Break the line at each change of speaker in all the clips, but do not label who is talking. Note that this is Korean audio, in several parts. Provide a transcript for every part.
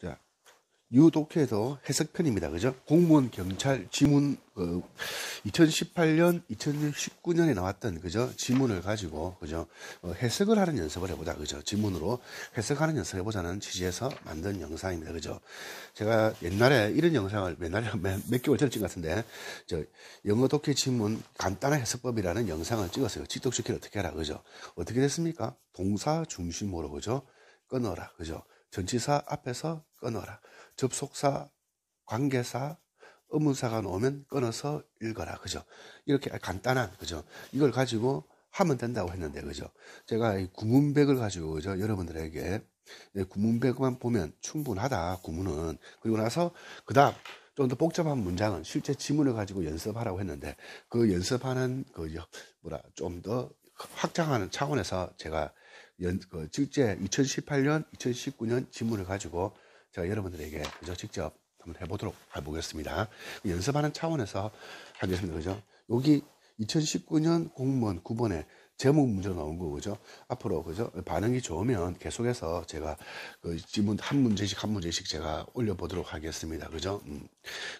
자, 유독해서 해석편입니다. 그죠? 공무원 경찰 지문 어, 2018년, 2019년에 나왔던 그죠? 지문을 가지고 그죠? 어, 해석을 하는 연습을 해보자. 그죠? 지문으로 해석하는 연습 을 해보자는 취지에서 만든 영상입니다. 그죠? 제가 옛날에 이런 영상을 옛날에 몇, 몇 개월 전에 찍은 같은데 저 영어 독해 지문 간단한 해석법이라는 영상을 찍었어요. 지독시킬 어떻게 하라. 그죠? 어떻게 됐습니까? 동사 중심으로 그죠? 끊어라. 그죠? 전치사 앞에서 끊어라. 접속사, 관계사, 의문사가 오면 끊어서 읽어라. 그죠? 이렇게 간단한, 그죠? 이걸 가지고 하면 된다고 했는데, 그죠? 제가 이 구문백을 가지고, 그죠? 여러분들에게 구문백만 보면 충분하다, 구문은. 그리고 나서, 그 다음, 좀 더 복잡한 문장은 실제 지문을 가지고 연습하라고 했는데, 그 연습하는, 그, 뭐라, 좀 더 확장하는 차원에서 제가 연, 그 직제 2018년, 2019년 지문을 가지고 제가 여러분들에게 그저 직접 한번 해보도록 해보겠습니다. 연습하는 차원에서 하겠습니다. 그죠? 여기 2019년 공무원 9번에 제목 문제 나온 거 그죠? 앞으로 그죠? 반응이 좋으면 계속해서 제가 그 지문 한 문제씩 한 문제씩 제가 올려보도록 하겠습니다. 그죠? 음.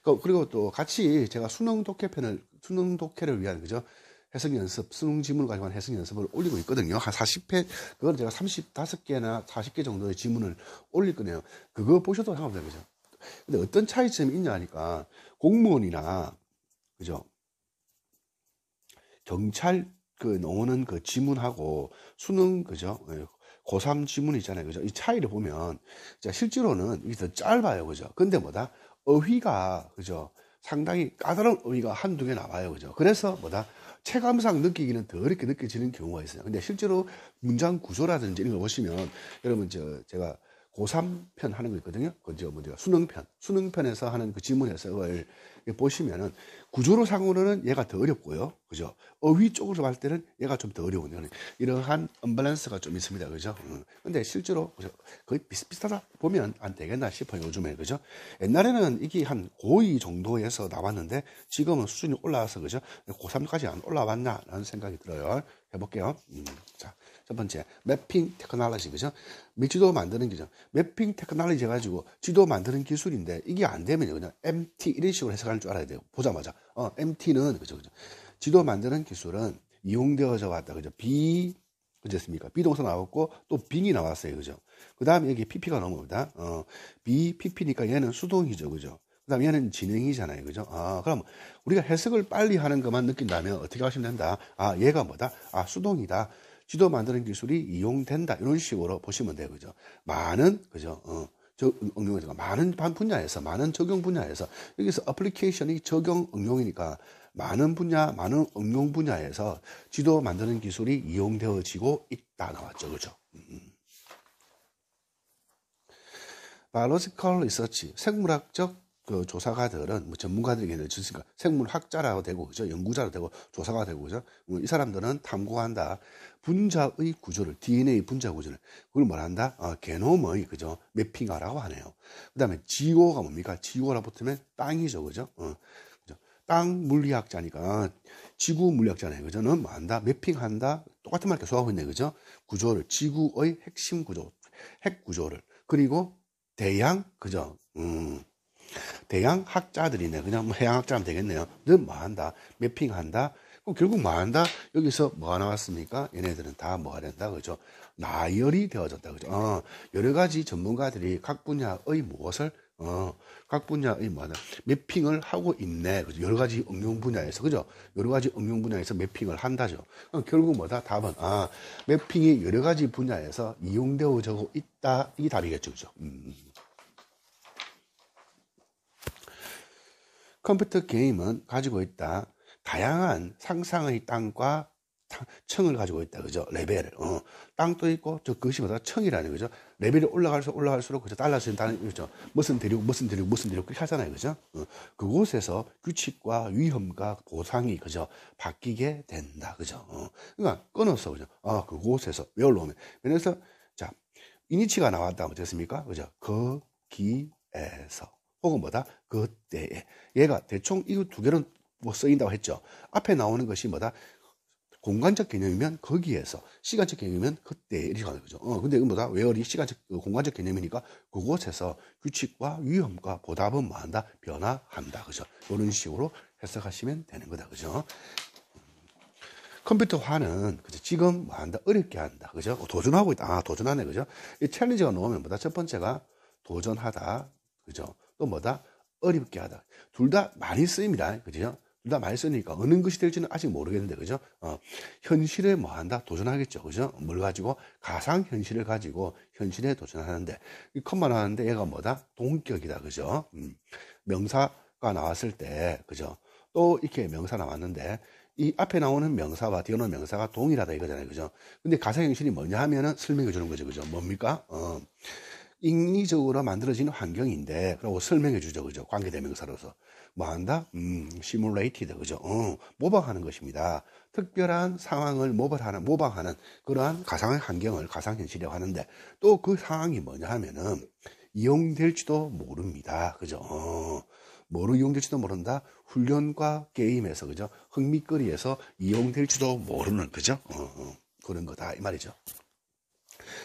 그, 그리고 또 같이 제가 수능 독해편을 수능 독해를 위한 그죠? 해석 연습, 수능 지문을 가지고 한 해석 연습을 올리고 있거든요. 한 40회, 그걸 제가 35개나 40개 정도의 지문을 올릴 거네요. 그거 보셔도 상관없다, 그죠? 근데 어떤 차이점이 있냐 하니까, 공무원이나, 그죠? 경찰, 그, 나오는 그 지문하고, 수능, 그죠? 예, 고3 지문 있잖아요. 그죠? 이 차이를 보면, 실제로는 이게 더 짧아요. 그죠? 근데 뭐다? 어휘가, 그죠? 상당히 까다로운 의미가 한두 개 나와요. 그죠? 그래서 뭐다? 체감상 느끼기는 더 어렵게 느껴지는 경우가 있어요. 근데 실제로 문장 구조라든지 이런 거 보시면 여러분 저 제가 고3편 하는 거 있거든요. 그저 뭐죠? 수능편. 수능편에서 하는 그 지문 해석을 보시면은 구조로 상으로는 얘가 더 어렵고요. 그죠? 어휘 쪽으로 갈 때는 얘가 좀 더 어려운 거는 이러한 언밸런스가 좀 있습니다. 그죠? 음. 근데 실제로 그죠? 거의 비슷비슷하다 보면 안 되겠나 싶어요. 요즘에. 그죠? 옛날에는 이게 한 고2 정도에서 나왔는데 지금은 수준이 올라와서 그죠? 고3까지 안 올라왔나라는 생각이 들어요. 해볼게요. 음. 자. 첫 번째, 맵핑 테크놀로지, 그죠? 밀지도 만드는 기죠. 맵핑 테크놀로지 해가지고 지도 만드는 기술인데 이게 안 되면 그냥 MT 이런 식으로 해석할 줄 알아야 돼요. 보자마자. 어, MT는, 그죠, 그죠. 지도 만드는 기술은 이용되어져 왔다, 그죠? 비, 그렇습니까? 비동사 나왔고 또 빙이 나왔어요, 그죠? 그 다음에 여기 PP가 넘어옵니다. 어, 비, PP니까 얘는 수동이죠, 그죠? 그 다음에 얘는 진행이잖아요. 그죠? 아, 그럼 우리가 해석을 빨리 하는 것만 느낀다면 어떻게 하시면 된다? 아, 얘가 뭐다? 아, 수동이다. 지도 만드는 기술이 이용된다. 이런 식으로 보시면 돼요. 그죠? 많은, 그죠? 어, 저 응용이니까 많은 분야에서, 많은 적용 분야에서, 여기서 어플리케이션이 적용 응용이니까 많은 분야, 많은 응용 분야에서 지도 만드는 기술이 이용되어지고 있다. 나왔죠. 그죠? 음. 바이로지컬 음. 리서치, 생물학적 그 조사가들은 뭐전문가들이게는 그러니까 생물학자라고 되고 그죠 연구자로 되고 조사가 되고 그죠 뭐 이 사람들은 탐구한다 분자의 구조를 DNA 분자 구조를 그걸 뭐한다 어, 게놈의 그죠 맵핑하라고 하네요 그다음에 지오가 뭡니까 지오라 붙으면 땅이죠 그죠 어. 그죠? 땅 물리학자니까 지구 물리학자네 요 그죠는 뭐한다 맵핑한다 똑같은 말 계속 하고 있네 그죠 구조를 지구의 핵심 구조 핵 구조를 그리고 대양 그죠 음. 대양 학자들이네. 그냥 뭐 해양 학자면 되겠네요. 늘 뭐한다. 맵핑한다 결국 뭐한다? 여기서 뭐가 나왔습니까? 얘네들은 다 뭐가 된다. 그죠? 나열이 되어졌다. 그죠? 어, 여러 가지 전문가들이 각 분야의 무엇을 어, 각 분야의 뭐다 맵핑을 하고 있네. 그죠? 여러 가지 응용 분야에서 그죠? 여러 가지 응용 분야에서 맵핑을 한다죠. 그 결국 뭐다 답은 아 매핑이 여러 가지 분야에서 이용되어지고 있다 이 답이겠죠, 그죠? 음. 컴퓨터 게임은 가지고 있다. 다양한 상상의 땅과 청을 가지고 있다. 그죠? 레벨을. 어. 땅도 있고, 저 그것이 뭐다? 청이라는 거죠. 레벨이 올라갈수록 올라갈수록, 그죠? 달라진다는거죠 무슨 데리고, 무슨 데리고, 무슨 데리고, 그렇게 하잖아요. 그죠? 어. 그곳에서 규칙과 위험과 보상이, 그죠? 바뀌게 된다. 그죠? 어. 그러니까 끊어서 그죠? 아, 그곳에서. 왜 올라오면. 그래서, 자, 이니치가 나왔다고 됐습니까? 그죠? 거기에서. 혹은 뭐다? 그때에. 얘가 대충 이 두 개는 뭐 쓰인다고 했죠. 앞에 나오는 것이 뭐다? 공간적 개념이면 거기에서 시간적 개념이면 그때 이렇게 하는 거죠. 어, 근데 이거 뭐다? 외어리 시간적 그 공간적 개념이니까 그곳에서 규칙과 위험과 보답은 뭐한다? 변화한다. 그죠? 이런 식으로 해석하시면 되는 거다. 그죠? 컴퓨터화는 그죠? 지금 뭐한다? 어렵게 한다. 그죠? 어, 도전하고 있다. 아, 도전하네. 그죠? 이 챌린지가 나오면 뭐다? 첫 번째가 도전하다. 그죠? 또 뭐다? 어렵게 하다. 둘 다 많이 쓰입니다. 그죠? 둘 다 많이 쓰니까 어느 것이 될지는 아직 모르겠는데, 그죠? 어, 현실에 뭐 한다? 도전하겠죠. 그죠? 뭘 가지고? 가상 현실을 가지고 현실에 도전하는데, 이 컴만 하는데 얘가 뭐다? 동격이다. 그죠? 음, 명사가 나왔을 때, 그죠? 또 이렇게 명사 나왔는데, 이 앞에 나오는 명사와 뒤에 나오는 명사가 동일하다 이거잖아요. 그죠? 근데 가상현실이 뭐냐 하면은 설명해 주는 거죠. 그죠? 뭡니까? 어. 인위적으로 만들어지는 환경인데, 라고 설명해 주죠. 그죠? 관계대명사로서. 뭐 한다? 음, 시뮬레이티드. 그죠? 어, 모방하는 것입니다. 특별한 상황을 모방하는, 모방하는 그러한 가상의 환경을 가상현실이라고 하는데, 또 그 상황이 뭐냐 하면은, 이용될지도 모릅니다. 그죠? 어, 뭐로 이용될지도 모른다. 훈련과 게임에서, 그죠? 흥미거리에서 이용될지도 모르는, 그죠? 어, 어, 그런 거다. 이 말이죠.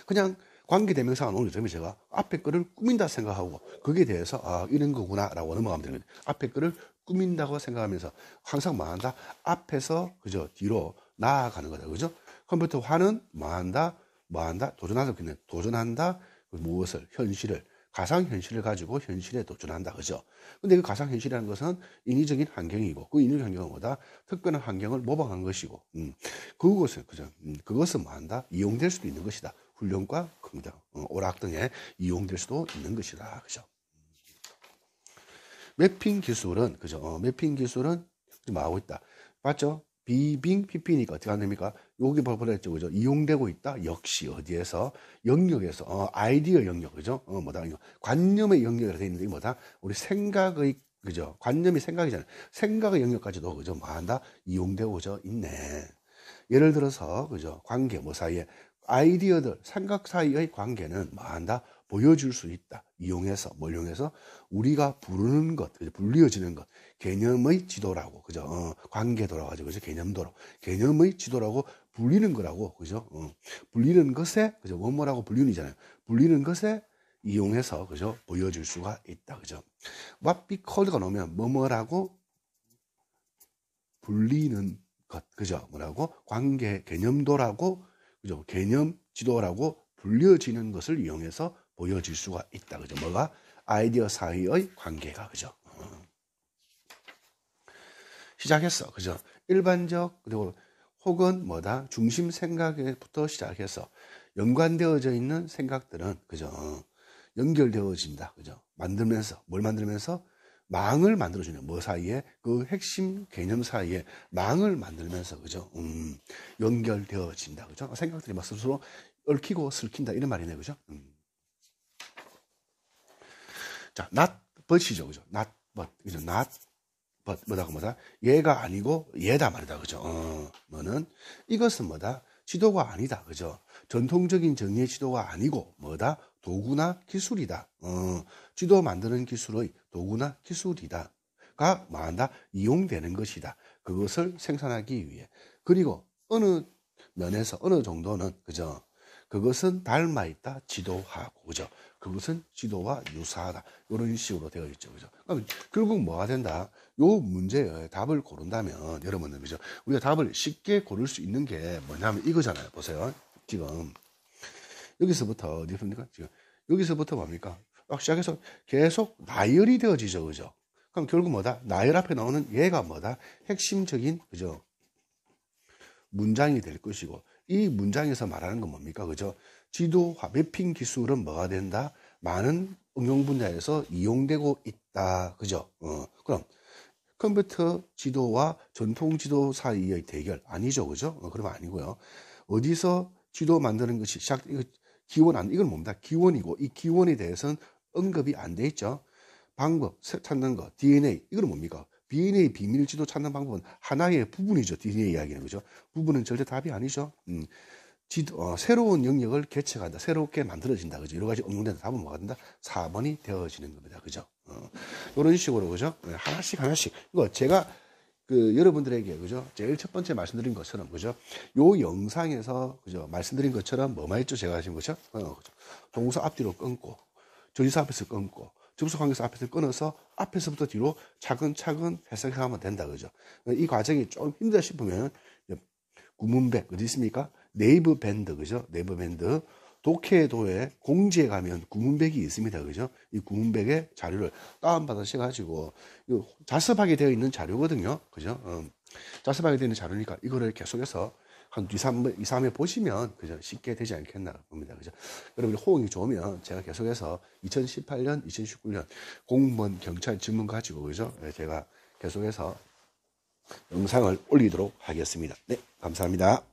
그냥 관계대명사가 오는 점이 제가 앞에 글을 꾸민다 생각하고 거기에 대해서 아 이런 거구나라고 넘어가면 됩니다. 앞에 글을 꾸민다고 생각하면서 항상 뭐한다 앞에서 그죠 뒤로 나아가는 거다 그죠? 컴퓨터 화는 뭐한다뭐한다 도전하다 그냥 도전한다 그 무엇을 현실을 가상 현실을 가지고 현실에 도전한다 그죠? 근데 그 가상 현실이라는 것은 인위적인 환경이고 그 인위적인 환경은 뭐다 특별한 환경을 모방한 것이고 음, 그것을 그죠? 음, 그것은 뭐한다 이용될 수도 있는 것이다. 훈련과 긍정, 어, 오락 등에 이용될 수도 있는 것이다. 그죠? 매핑 기술은, 그죠? 어, 매핑 기술은 나오고 있다. 맞죠? 비빙 PP니까 어떻게 하는 니까 여기 발표했죠. 그죠? 이용되고 있다. 역시 어디에서? 영역에서. 어, 아이디어 영역. 그죠? 어, 뭐다. 관념의 영역이라 되어 있는데, 뭐다? 우리 생각의 그죠? 관념이 생각이잖아요. 생각의 영역까지도 그죠? 뭐한다? 이용되고 있네. 예를 들어서 그죠? 관계 뭐 사이에 아이디어들, 생각 사이의 관계는 뭐한다? 보여줄 수 있다. 이용해서, 뭘 이용해서 우리가 부르는 것, 불리어지는 것, 개념의 지도라고, 그죠? 어, 관계도라고 하죠. 그죠? 개념도로. 개념의 지도라고 불리는 거라고, 그죠? 어, 불리는 것에, 그죠? 원모라고 불리는잖아요. 불리는 것에 이용해서, 그죠? 보여줄 수가 있다. 그죠? What be called가 나오면 뭐뭐라고 불리는 것, 그죠? 뭐라고? 관계 개념도라고 그죠? 개념 지도라고 불려지는 것을 이용해서 보여질 수가 있다. 그죠? 뭐가 아이디어 사이의 관계가 그죠? 어. 시작했어. 그죠? 일반적 그리고 혹은 뭐다 중심 생각에부터 시작해서 연관되어져 있는 생각들은 그죠? 연결되어진다. 그죠? 만들면서 뭘 만들면서 망을 만들어주는 뭐 사이에 그 핵심 개념 사이에 망을 만들면서 그죠 음, 연결되어진다 그죠 생각들이 막 스스로 얽히고 슬킨다 이런 말이네 그죠 음. 자 not but이죠 그죠 not but 그죠 not but 뭐다 그 뭐다 얘가 아니고 얘다 말이다 그죠 어, 뭐는 이것은 뭐다 지도가 아니다. 그죠? 전통적인 정의의 지도가 아니고 뭐다? 도구나 기술이다. 어, 지도 만드는 기술의 도구나 기술이다. 가 뭐한다? 이용되는 것이다. 그것을 생산하기 위해. 그리고 어느 면에서 어느 정도는 그죠? 그것은 닮아 있다. 지도하고 그죠? 그것은 지도와 유사하다. 이런 식으로 되어 있죠. 그죠? 그러 결국 뭐가 된다? 요 문제의 답을 고른다면 여러분은 그죠? 우리가 답을 쉽게 고를 수 있는 게 뭐냐면 이거잖아요. 보세요. 지금 여기서부터 어디 뭡니까? 지금 여기서부터 뭡니까? 딱 시작해서 계속 나열이 되어지죠. 그죠? 그럼 결국 뭐다? 나열 앞에 나오는 얘가 뭐다? 핵심적인 그죠? 문장이 될 것이고 이 문장에서 말하는 건 뭡니까? 그죠? 지도화 매핑 기술은 뭐가 된다? 많은 응용 분야에서 이용되고 있다. 그죠? 어, 그럼 컴퓨터 지도와 전통 지도 사이의 대결 아니죠. 그죠? 어, 그러면 아니고요. 어디서 지도 만드는 것이 시작 이거 기원 안 이건 뭡니다. 기원이고 이 기원에 대해서는 언급이 안 돼 있죠. 방법, 찾는 거, DNA 이건 뭡니까? DNA의 비밀 지도 찾는 방법은 하나의 부분이죠. DNA 이야기는 그죠? 부분은 절대 답이 아니죠. 음, 지, 어, 새로운 영역을 개척한다. 새롭게 만들어진다. 그죠? 여러 가지 응용된다. 답은 뭐가 된다? 4번이 되어지는 겁니다. 그죠? 어, 이런 식으로 그죠? 네, 하나씩 하나씩. 이거 제가 그 여러분들에게 그죠? 제일 첫 번째 말씀드린 것처럼 그죠? 요 영상에서 그죠? 말씀드린 것처럼 뭐만 했죠? 제가 하신 거죠? 어, 그죠? 동서 앞뒤로 끊고 전사 앞에서 끊고 접속관계에서 앞에서 끊어서 앞에서부터 뒤로 차근차근 해석해가면 된다 그죠? 이 과정이 좀 힘들다 싶으면 구문백 어디 있습니까? 네이버 밴드 그죠? 네이버 밴드 독해도에 공지에 가면 구문백이 있습니다. 그죠? 이 구문백의 자료를 다운받으셔가지고, 자습하게 되어 있는 자료거든요. 그죠? 음, 자습하게 되는 자료니까 이거를 계속해서 한 2, 3, 회 2, 3회 보시면 그죠? 쉽게 되지 않겠나 봅니다. 그죠? 여러분이 호응이 좋으면 제가 계속해서 2018년, 2019년 공무원 경찰 질문 가지고 그죠? 예, 제가 계속해서 영상을 올리도록 하겠습니다. 네, 감사합니다.